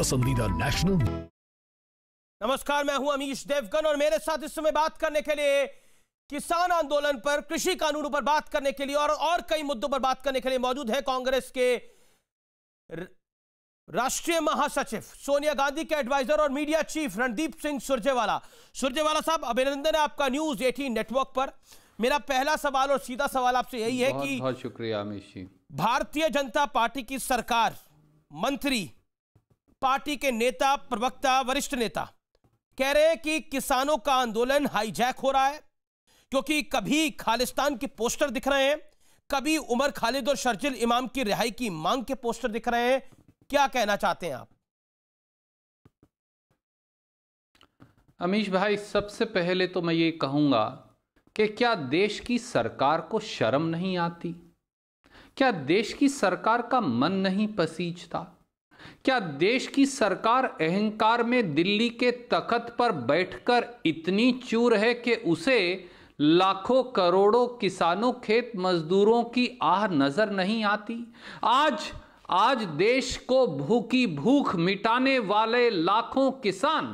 पसंदीदा नेशनल नमस्कार मैं हूं अमीश देवगन और मेरे साथ इस समय बात करने के लिए किसान आंदोलन पर कृषि कानूनों पर बात करने के लिए और और कई मुद्दों पर बात करने के लिए मौजूद है कांग्रेस के राष्ट्रीय महासचिव सोनिया गांधी के एडवाइजर और मीडिया चीफ रणदीप सिंह सुरजेवाला सुरजेवाला साहब अभिनंदन है आपका न्यूज एटीन नेटवर्क पर मेरा पहला सवाल और सीधा सवाल आपसे यही है कि बहुत शुक्रिया अमित जी भारतीय जनता पार्टी की सरकार मंत्री पार्टी के नेता प्रवक्ता वरिष्ठ नेता कह रहे हैं कि किसानों का आंदोलन हाईजैक हो रहा है क्योंकि कभी खालिस्तान के पोस्टर दिख रहे हैं कभी उमर खालिद और शर्जिल इमाम की रिहाई की मांग के पोस्टर दिख रहे हैं क्या कहना चाहते हैं आप अमीश भाई सबसे पहले तो मैं ये कहूंगा कि क्या देश की सरकार को शर्म नहीं आती क्या देश की सरकार का मन नहीं पसीजता क्या देश की सरकार अहंकार में दिल्ली के तखत पर बैठकर इतनी चूर है कि उसे लाखों करोड़ों किसानों खेत मजदूरों की आह नजर नहीं आती आज आज देश को भूखी भूख मिटाने वाले लाखों किसान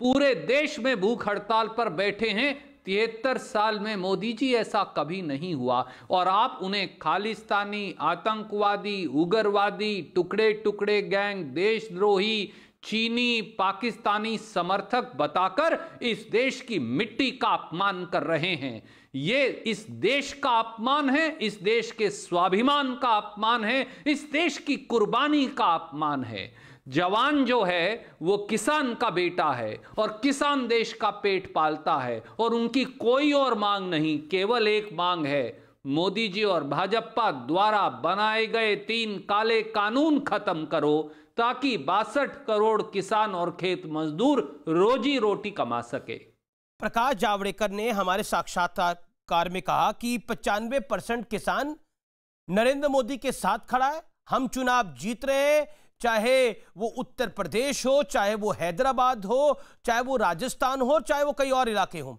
पूरे देश में भूख हड़ताल पर बैठे हैं तिहत्तर साल में मोदी जी ऐसा कभी नहीं हुआ और आप उन्हें खालिस्तानी आतंकवादी उग्रवादी टुकड़े टुकड़े गैंग देशद्रोही चीनी पाकिस्तानी समर्थक बताकर इस देश की मिट्टी का अपमान कर रहे हैं ये इस देश का अपमान है इस देश के स्वाभिमान का अपमान है इस देश की कुर्बानी का अपमान है जवान जो है वो किसान का बेटा है और किसान देश का पेट पालता है और उनकी कोई और मांग नहीं केवल एक मांग है मोदी जी और भाजपा द्वारा बनाए गए तीन काले कानून खत्म करो ताकि बासठ करोड़ किसान और खेत मजदूर रोजी रोटी कमा सके प्रकाश जावड़ेकर ने हमारे साक्षात्कार में कहा कि पचानवे परसेंट किसान नरेंद्र मोदी के साथ खड़ा है हम चुनाव जीत रहे हैं चाहे वो उत्तर प्रदेश हो चाहे वो हैदराबाद हो चाहे वो राजस्थान हो चाहे वो कई और इलाके हों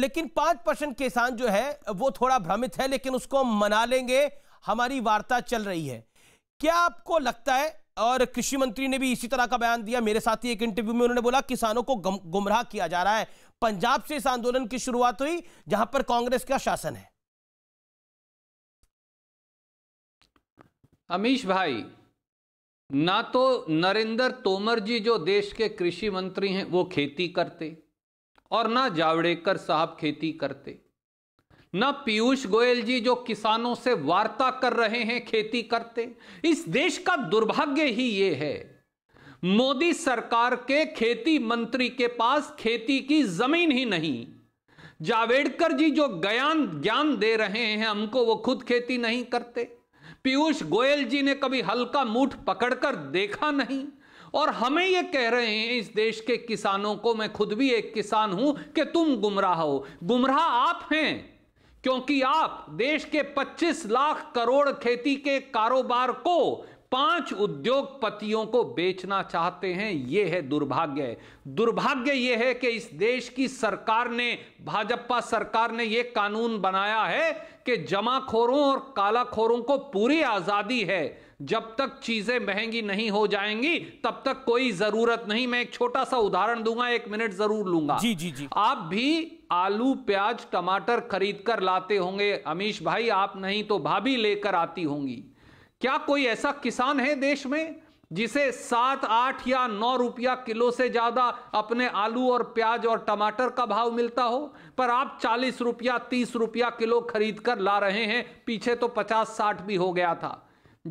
लेकिन पांच परसेंट किसान जो है वो थोड़ा भ्रमित है लेकिन उसको हम मना लेंगे हमारी वार्ता चल रही है क्या आपको लगता है और कृषि मंत्री ने भी इसी तरह का बयान दिया मेरे साथ ही एक इंटरव्यू में उन्होंने बोला किसानों को गुमराह किया जा रहा है पंजाब से इस आंदोलन की शुरुआत हुई जहां पर कांग्रेस का शासन है अमीश भाई ना तो नरेंद्र तोमर जी जो देश के कृषि मंत्री हैं वो खेती करते और ना जावड़ेकर साहब खेती करते ना पीयूष गोयल जी जो किसानों से वार्ता कर रहे हैं खेती करते इस देश का दुर्भाग्य ही ये है मोदी सरकार के खेती मंत्री के पास खेती की जमीन ही नहीं जावेडकर जी जो ज्ञान ज्ञान दे रहे हैं हमको वो खुद खेती नहीं करते पीयूष गोयल जी ने कभी हल्का मूठ पकड़कर देखा नहीं और हमें ये कह रहे हैं इस देश के किसानों को मैं खुद भी एक किसान हूं कि तुम गुमराह हो गुमराह आप हैं क्योंकि आप देश के 25 लाख करोड़ खेती के कारोबार को पांच उद्योगपतियों को बेचना चाहते हैं यह है दुर्भाग्य दुर्भाग्य यह है कि इस देश की सरकार ने भाजपा सरकार ने यह कानून बनाया है कि जमाखोरों और कालाखोरों को पूरी आजादी है जब तक चीजें महंगी नहीं हो जाएंगी तब तक कोई जरूरत नहीं मैं एक छोटा सा उदाहरण दूंगा एक मिनट जरूर लूंगा जी जी जी आप भी आलू प्याज टमाटर खरीद कर लाते होंगे अमीश भाई आप नहीं तो भाभी लेकर आती होंगी क्या कोई ऐसा किसान है देश में जिसे सात आठ या नौ रुपया किलो से ज़्यादा अपने आलू और प्याज और टमाटर का भाव मिलता हो पर आप चालीस रुपया तीस रुपया किलो खरीद कर ला रहे हैं पीछे तो पचास साठ भी हो गया था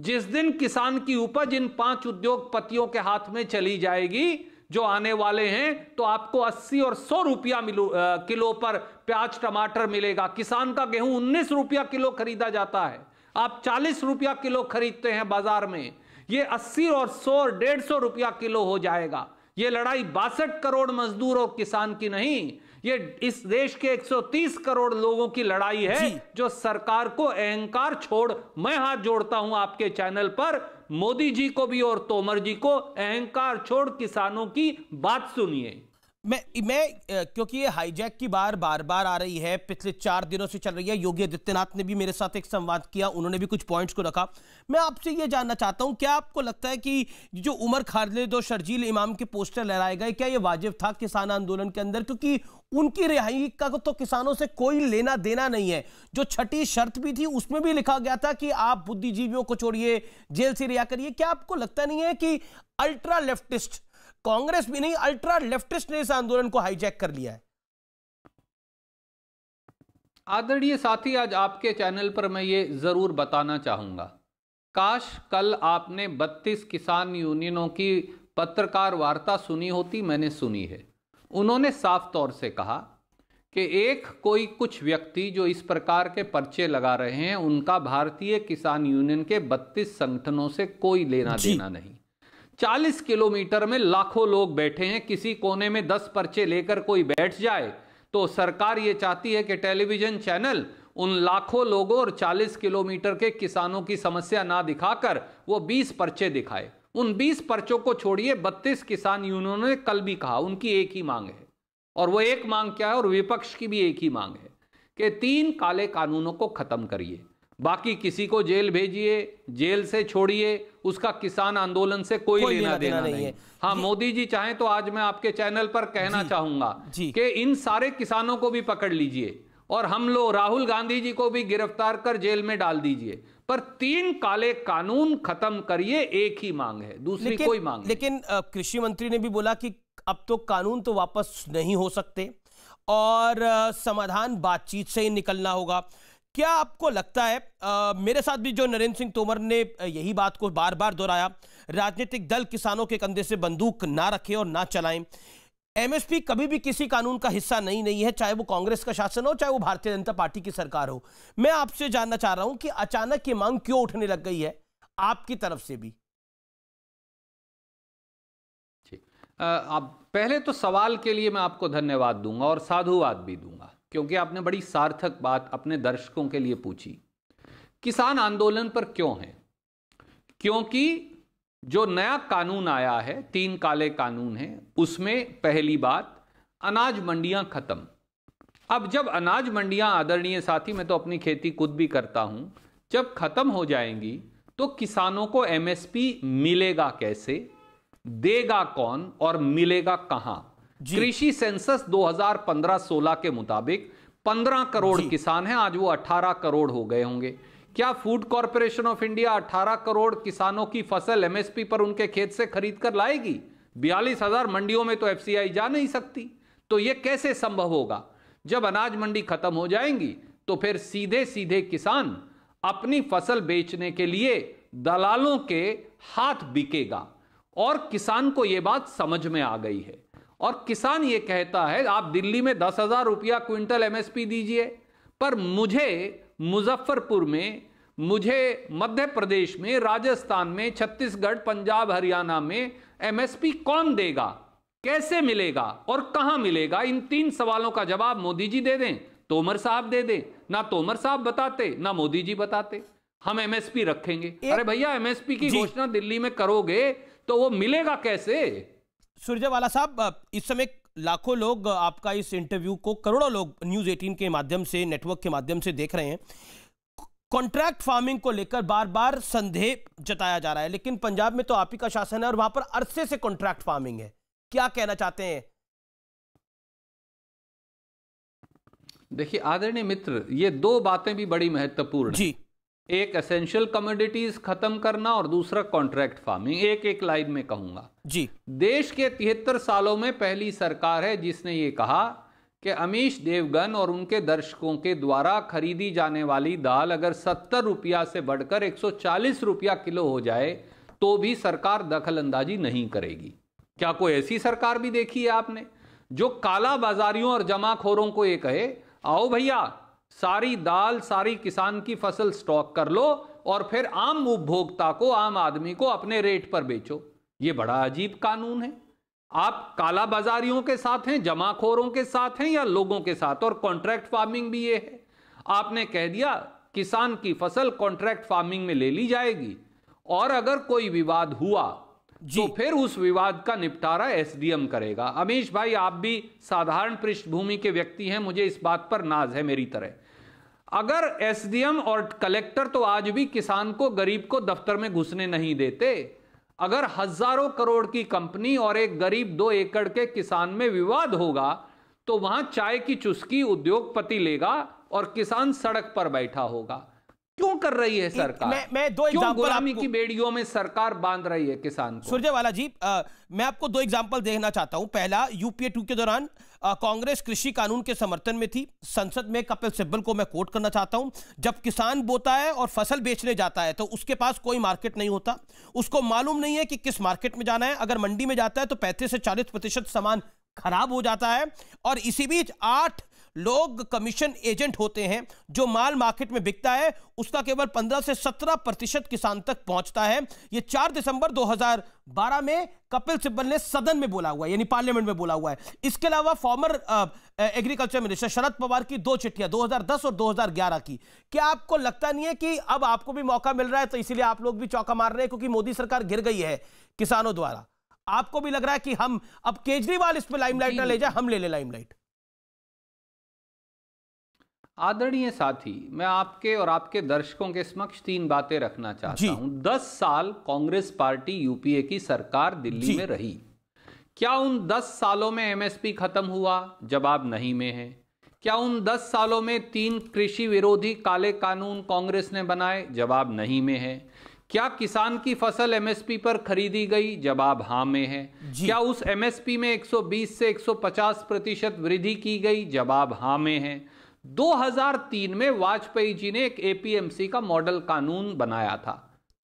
जिस दिन किसान की उपज इन पांच उद्योगपतियों के हाथ में चली जाएगी जो आने वाले हैं तो आपको 80 और 100 रुपया मिलो किलो पर प्याज टमाटर मिलेगा किसान का गेहूं 19 रुपया किलो खरीदा जाता है आप चालीस रुपया किलो खरीदते हैं बाजार में ये अस्सी और सौ डेढ़ सौ रुपया किलो हो जाएगा ये लड़ाई बासठ करोड़ मजदूर और किसान की नहीं ये इस देश के 130 करोड़ लोगों की लड़ाई है जो सरकार को अहंकार छोड़ मैं हाथ जोड़ता हूं आपके चैनल पर मोदी जी को भी और तोमर जी को अहंकार छोड़ किसानों की बात सुनिए मैं मैं क्योंकि ये हाईजैक की बार बार बार आ रही है पिछले चार दिनों से चल रही है योगी आदित्यनाथ ने भी मेरे साथ एक संवाद किया उन्होंने भी कुछ पॉइंट्स को रखा मैं आपसे ये जानना चाहता हूं क्या आपको लगता है कि जो उमर खारले दो शर्जील इमाम के पोस्टर लहराए गए क्या ये वाजिब था किसान आंदोलन के अंदर क्योंकि उनकी रिहाई का तो किसानों से कोई लेना देना नहीं है जो छठी शर्त भी थी उसमें भी लिखा गया था कि आप बुद्धिजीवियों को छोड़िए जेल से रिहा करिए क्या आपको लगता नहीं है कि अल्ट्रा लेफ्टिस्ट कांग्रेस भी नहीं अल्ट्रा लेफ्टिस्ट ने इस आंदोलन को हाईजैक कर लिया है आदरणीय साथी आज आपके चैनल पर मैं ये ज़रूर बताना चाहूंगा काश कल आपने 32 किसान यूनियनों की पत्रकार वार्ता सुनी होती मैंने सुनी है उन्होंने साफ तौर से कहा कि एक कोई कुछ व्यक्ति जो इस प्रकार के पर्चे लगा रहे हैं उनका भारतीय किसान यूनियन के 32 संगठनों से कोई लेना देना नहीं 40 किलोमीटर में लाखों लोग बैठे हैं किसी कोने में 10 पर्चे लेकर कोई बैठ जाए तो सरकार ये चाहती है कि टेलीविजन चैनल उन लाखों लोगों और 40 किलोमीटर के किसानों की समस्या ना दिखाकर वो 20 पर्चे दिखाए उन 20 पर्चों को छोड़िए 32 किसान यूनियनों ने कल भी कहा उनकी एक ही मांग है और वो एक मांग क्या है और विपक्ष की भी एक ही मांग है कि तीन काले कानूनों को खत्म करिए बाकी किसी को जेल भेजिए जेल से छोड़िए उसका किसान आंदोलन से कोई, कोई लेना देना, नहीं है हाँ मोदी जी चाहें तो आज मैं आपके चैनल पर कहना चाहूंगा कि इन सारे किसानों को भी पकड़ लीजिए और हम लोग राहुल गांधी जी को भी गिरफ्तार कर जेल में डाल दीजिए पर तीन काले कानून खत्म करिए एक ही मांग है दूसरी कोई मांग लेकिन कृषि मंत्री ने भी बोला कि अब तो कानून तो वापस नहीं हो सकते और समाधान बातचीत से ही निकलना होगा क्या आपको लगता है आ, मेरे साथ भी जो नरेंद्र सिंह तोमर ने यही बात को बार बार दोहराया राजनीतिक दल किसानों के कंधे से बंदूक ना रखे और ना चलाएं एमएसपी कभी भी किसी कानून का हिस्सा नहीं नहीं है चाहे वो कांग्रेस का शासन हो चाहे वो भारतीय जनता पार्टी की सरकार हो मैं आपसे जानना चाह रहा हूं कि अचानक ये मांग क्यों उठने लग गई है आपकी तरफ से भी आ, आप पहले तो सवाल के लिए मैं आपको धन्यवाद दूंगा और साधुवाद भी दूंगा क्योंकि आपने बड़ी सार्थक बात अपने दर्शकों के लिए पूछी किसान आंदोलन पर क्यों है क्योंकि जो नया कानून आया है तीन काले कानून है उसमें पहली बात अनाज मंडियां खत्म अब जब अनाज मंडियां आदरणीय साथी मैं तो अपनी खेती खुद भी करता हूं जब खत्म हो जाएंगी तो किसानों को एमएसपी मिलेगा कैसे देगा कौन और मिलेगा कहां कृषि सेंसस 2015-16 के मुताबिक 15 करोड़ किसान हैं आज वो 18 करोड़ हो गए होंगे क्या Food Corporation of India 18 crore किसानों की फसल एमएसपी पर उनके खेत से खरीद कर लाएगी बयालीस हजार मंडियों में तो एफसीआई जा नहीं सकती तो यह कैसे संभव होगा जब अनाज मंडी खत्म हो जाएंगी तो फिर सीधे सीधे किसान अपनी फसल बेचने के लिए दलालों के हाथ बिकेगा और किसान को यह बात समझ में आ गई है और किसान ये कहता है आप दिल्ली में दस हजार रुपया क्विंटल एमएसपी दीजिए पर मुझे मुजफ्फरपुर में मुझे मध्य प्रदेश में राजस्थान में छत्तीसगढ़ पंजाब हरियाणा में एमएसपी कौन देगा कैसे मिलेगा और कहां मिलेगा इन तीन सवालों का जवाब मोदी जी दे दें तोमर साहब दे दें ना तोमर साहब बताते ना मोदी जी बताते हम एमएसपी रखेंगे अरे भैया एमएसपी की घोषणा दिल्ली में करोगे तो वो मिलेगा कैसे सुरजेवाला साहब इस समय लाखों लोग आपका इस इंटरव्यू को करोड़ों लोग न्यूज 18 के माध्यम से नेटवर्क के माध्यम से देख रहे हैं कॉन्ट्रैक्ट फार्मिंग को लेकर बार बार संदेह जताया जा रहा है लेकिन पंजाब में तो आप ही का शासन है और वहां पर अरसे से कॉन्ट्रैक्ट फार्मिंग है क्या कहना चाहते हैं देखिए आदरणीय मित्र ये दो बातें भी बड़ी महत्वपूर्ण जी एक एसेंशियल कमोडिटीज खत्म करना और दूसरा कॉन्ट्रैक्ट फार्मिंग एक एक लाइन में कहूंगा जी देश के तिहत्तर सालों में पहली सरकार है जिसने ये कहा कि अमीश देवगन और उनके दर्शकों के द्वारा खरीदी जाने वाली दाल अगर सत्तर रुपया से बढ़कर एक सौ चालीस रुपया किलो हो जाए तो भी सरकार दखल अंदाजी नहीं करेगी क्या कोई ऐसी सरकार भी देखी है आपने जो काला बाजारियों और जमाखोरों को ये कहे आओ भैया सारी दाल सारी किसान की फसल स्टॉक कर लो और फिर आम उपभोक्ता को आम आदमी को अपने रेट पर बेचो ये बड़ा अजीब कानून है आप काला बाजारियों के साथ हैं जमाखोरों के साथ हैं या लोगों के साथ और कॉन्ट्रैक्ट फार्मिंग भी ये है आपने कह दिया किसान की फसल कॉन्ट्रैक्ट फार्मिंग में ले ली जाएगी और अगर कोई विवाद हुआ तो फिर उस विवाद का निपटारा एसडीएम करेगा अमीश भाई आप भी साधारण पृष्ठभूमि के व्यक्ति हैं मुझे इस बात पर नाज है मेरी तरह अगर एसडीएम और कलेक्टर तो आज भी किसान को गरीब को दफ्तर में घुसने नहीं देते अगर हजारों करोड़ की कंपनी और एक गरीब दो एकड़ के किसान में विवाद होगा तो वहां चाय की चुस्की उद्योगपति लेगा और किसान सड़क पर बैठा होगा क्यों कर रही है सरकार मैं मैं दो एग्जाम्पल आपको... की बेड़ियों में सरकार बांध रही है किसान को सुरजेवाला जी आ, मैं आपको दो एग्जाम्पल देखना चाहता हूं पहला यूपीए टू के दौरान कांग्रेस कृषि कानून के समर्थन में थी संसद में कपिल सिब्बल को मैं कोट करना चाहता हूं जब किसान बोता है और फसल बेचने जाता है तो उसके पास कोई मार्केट नहीं होता उसको मालूम नहीं है कि किस मार्केट में जाना है अगर मंडी में जाता है तो पैंतीस से चालीस प्रतिशत सामान खराब हो जाता है और इसी बीच आठ लोग कमीशन एजेंट होते हैं जो माल मार्केट में बिकता है उसका केवल 15 से 17 प्रतिशत किसान तक पहुंचता है ये 4 दिसंबर 2012 में कपिल सिब्बल ने सदन में बोला हुआ है यानी पार्लियामेंट में बोला हुआ है इसके अलावा former agriculture minister Sharad Pawar की दो चिट्ठियां 2010 और 2011 की क्या आपको लगता नहीं है कि अब आपको भी मौका मिल रहा है तो इसीलिए आप लोग भी चौका मार रहे हैं क्योंकि मोदी सरकार गिर गई है किसानों द्वारा आपको भी लग रहा है कि हम अब केजरीवाल इस पर लाइमलाइट ना ले जाए हम ले लें लाइमलाइट आदरणीय साथी मैं आपके और आपके दर्शकों के समक्ष तीन बातें रखना चाहता हूं दस साल कांग्रेस पार्टी यूपीए की सरकार दिल्ली में रही क्या उन दस सालों में एमएसपी खत्म हुआ जवाब नहीं में है क्या उन दस सालों में तीन कृषि विरोधी काले कानून कांग्रेस ने बनाए जवाब नहीं में है क्या किसान की फसल एमएसपी पर खरीदी गई जवाब हाँ में है क्या उस एमएसपी में 120 से 150 प्रतिशत वृद्धि की गई जवाब हाँ में है 2003 में वाजपेयी जी ने एक एपीएमसी का मॉडल कानून बनाया था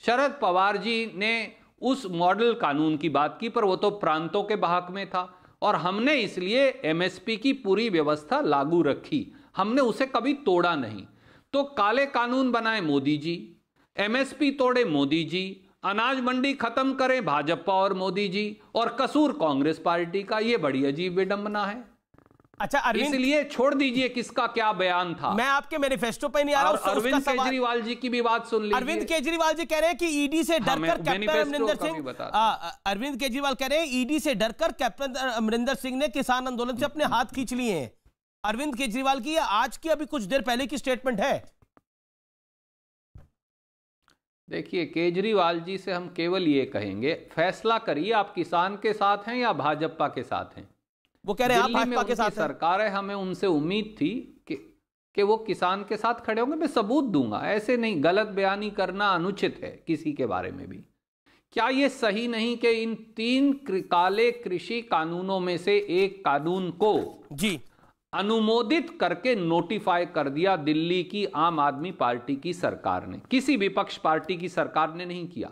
शरद पवार जी ने उस मॉडल कानून की बात की पर वो तो प्रांतों के बाहक में था और हमने इसलिए एमएसपी की पूरी व्यवस्था लागू रखी हमने उसे कभी तोड़ा नहीं तो काले कानून बनाए मोदी जी एमएसपी तोड़े मोदी जी अनाज मंडी खत्म करें भाजपा और मोदी जी और कसूर कांग्रेस पार्टी का ये बड़ी अजीब विडंबना है अच्छा अरविंद इसलिए छोड़ दीजिए किसका क्या बयान था मैं आपके मैनिफेस्टो पे नहीं आ रहा हूँ अरविंद केजरीवाल जी की भी बात सुन ली अरविंद केजरीवाल जी कह रहे हैं कि ईडी e से हाँ, डरकर कैप्टन अमरिंदर सिंह अरविंद केजरीवाल कह रहे हैं ईडी e से डरकर कैप्टन अमरिंदर सिंह ने किसान आंदोलन से अपने हाथ खींच लिए हैं अरविंद केजरीवाल की आज की अभी कुछ देर पहले की स्टेटमेंट है देखिए केजरीवाल जी से हम केवल ये कहेंगे फैसला करिए आप किसान के साथ हैं या भाजपा के साथ हैं वो कह रहे हैं आप भाजपा के साथ सरकार है हमें उनसे उम्मीद थी कि कि वो किसान के साथ खड़े होंगे मैं सबूत दूंगा ऐसे नहीं गलत बयानी करना अनुचित है किसी के बारे में भी क्या ये सही नहीं कि इन तीन काले कृषि कानूनों में से एक कानून को जी अनुमोदित करके नोटिफाई कर दिया दिल्ली की आम आदमी पार्टी की सरकार ने किसी विपक्ष पार्टी की सरकार ने नहीं किया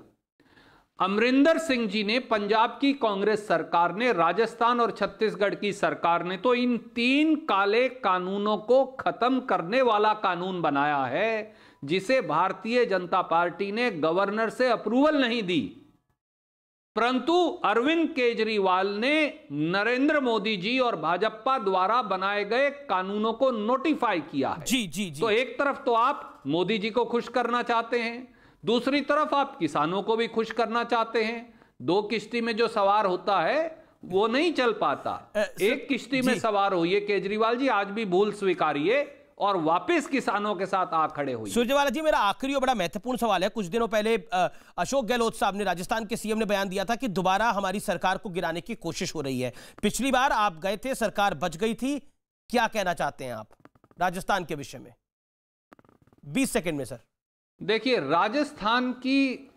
अमरिंदर सिंह जी ने पंजाब की कांग्रेस सरकार ने राजस्थान और छत्तीसगढ़ की सरकार ने तो इन तीन काले कानूनों को खत्म करने वाला कानून बनाया है जिसे भारतीय जनता पार्टी ने गवर्नर से अप्रूवल नहीं दी परंतु अरविंद केजरीवाल ने नरेंद्र मोदी जी और भाजपा द्वारा बनाए गए कानूनों को नोटिफाई किया है जी जी जी तो एक तरफ तो आप मोदी जी को खुश करना चाहते हैं दूसरी तरफ आप किसानों को भी खुश करना चाहते हैं दो किश्ती में जो सवार होता है वो नहीं चल पाता आ, एक किश्ती में सवार होइए केजरीवाल जी आज भी भूल स्वीकारिए और वापस किसानों के साथ आ खड़े हुए सुरजेवाला जी मेरा आखिरी और बड़ा महत्वपूर्ण सवाल है कुछ दिनों पहले अशोक गहलोत साहब ने राजस्थान के सीएम ने बयान दिया था कि दोबारा हमारी सरकार को गिराने की कोशिश हो रही है पिछली बार आप गए थे सरकार बच गई थी क्या कहना चाहते हैं आप राजस्थान के विषय में बीस सेकेंड में सर देखिए राजस्थान की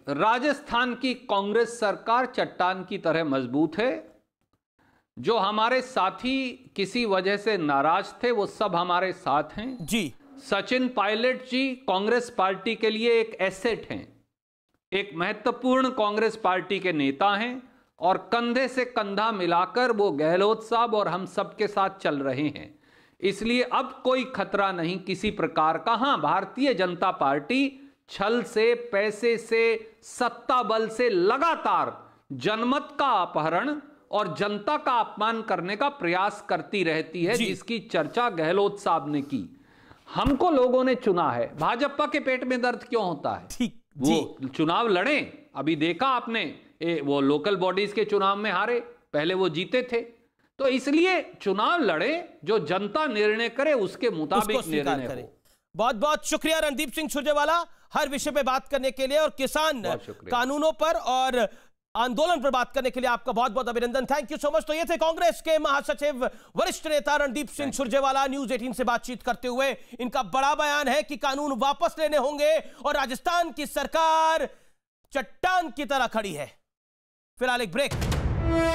राजस्थान की कांग्रेस सरकार चट्टान की तरह मजबूत है जो हमारे साथी किसी वजह से नाराज थे वो सब हमारे साथ हैं जी सचिन पायलट जी कांग्रेस पार्टी के लिए एक एसेट हैं एक महत्वपूर्ण कांग्रेस पार्टी के नेता हैं और कंधे से कंधा मिलाकर वो गहलोत साहब और हम सबके साथ चल रहे हैं इसलिए अब कोई खतरा नहीं किसी प्रकार का हाँ भारतीय जनता पार्टी छल से पैसे से सत्ता बल से लगातार जनमत का अपहरण और जनता का अपमान करने का प्रयास करती रहती है जिसकी चर्चा गहलोत साहब ने की हमको लोगों ने चुना है भाजपा के पेट में दर्द क्यों होता है ठीक वो चुनाव लड़े अभी देखा आपने ए, वो लोकल बॉडीज के चुनाव में हारे पहले वो जीते थे तो इसलिए चुनाव लड़े जो जनता निर्णय करे उसके मुताबिक निर्णय करे बहुत बहुत शुक्रिया रणदीप सिंह सुरजेवाला हर विषय पे बात करने के लिए और किसान कानूनों पर और आंदोलन पर बात करने के लिए आपका बहुत बहुत अभिनंदन थैंक यू सो मच तो ये थे कांग्रेस के महासचिव वरिष्ठ नेता रणदीप सिंह सुरजेवाला न्यूज 18 से बातचीत करते हुए इनका बड़ा बयान है कि कानून वापस लेने होंगे और राजस्थान की सरकार चट्टान की तरह खड़ी है फिलहाल एक ब्रेक